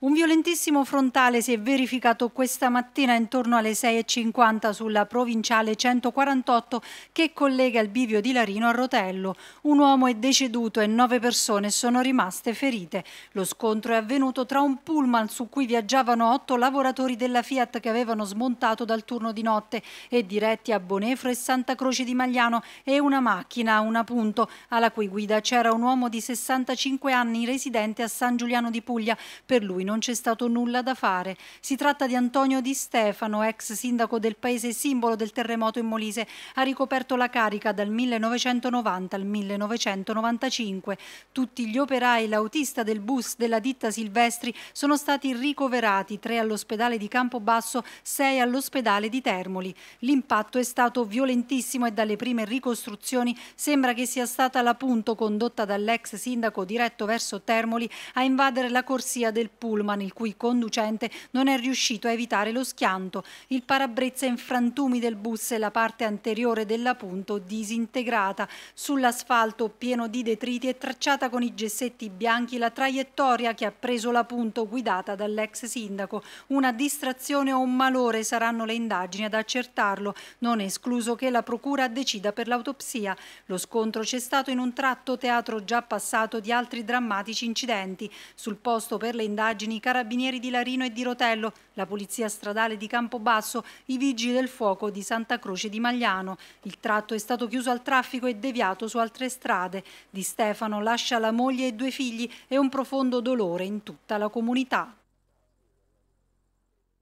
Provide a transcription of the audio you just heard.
Un violentissimo frontale si è verificato questa mattina intorno alle 6.50 sulla provinciale 148 che collega il bivio di Larino a Rotello. Un uomo è deceduto e nove persone sono rimaste ferite. Lo scontro è avvenuto tra un pullman su cui viaggiavano otto lavoratori della Fiat che avevano smontato dal turno di notte e diretti a Bonefro e Santa Croce di Magliano e una macchina, un appunto, alla cui guida c'era un uomo di 65 anni residente a San Giuliano di Puglia. Per lui non c'è stato nulla da fare. Si tratta di Antonio Di Stefano, ex sindaco del paese simbolo del terremoto in Molise. Ha ricoperto la carica dal 1990 al 1995. Tutti gli operai e l'autista del bus della ditta Silvestri sono stati ricoverati, tre all'ospedale di Campobasso, sei all'ospedale di Termoli. L'impatto è stato violentissimo e dalle prime ricostruzioni sembra che sia stata la punto condotta dall'ex sindaco diretto verso Termoli a invadere la corsia del pool pullman, il cui conducente non è riuscito a evitare lo schianto. Il parabrezza in frantumi del bus e la parte anteriore della punto disintegrata. Sull'asfalto pieno di detriti è tracciata con i gessetti bianchi la traiettoria che ha preso la punto guidata dall'ex sindaco. Una distrazione o un malore saranno le indagini ad accertarlo. Non è escluso che la procura decida per l'autopsia. Lo scontro c'è stato in un tratto teatro già passato di altri drammatici incidenti. Sul posto per le indagini Vergini, i carabinieri di Larino e di Rotello, la polizia stradale di Campobasso, i vigili del fuoco di Santa Croce di Magliano. Il tratto è stato chiuso al traffico e deviato su altre strade. Di Stefano lascia la moglie e due figli e un profondo dolore in tutta la comunità.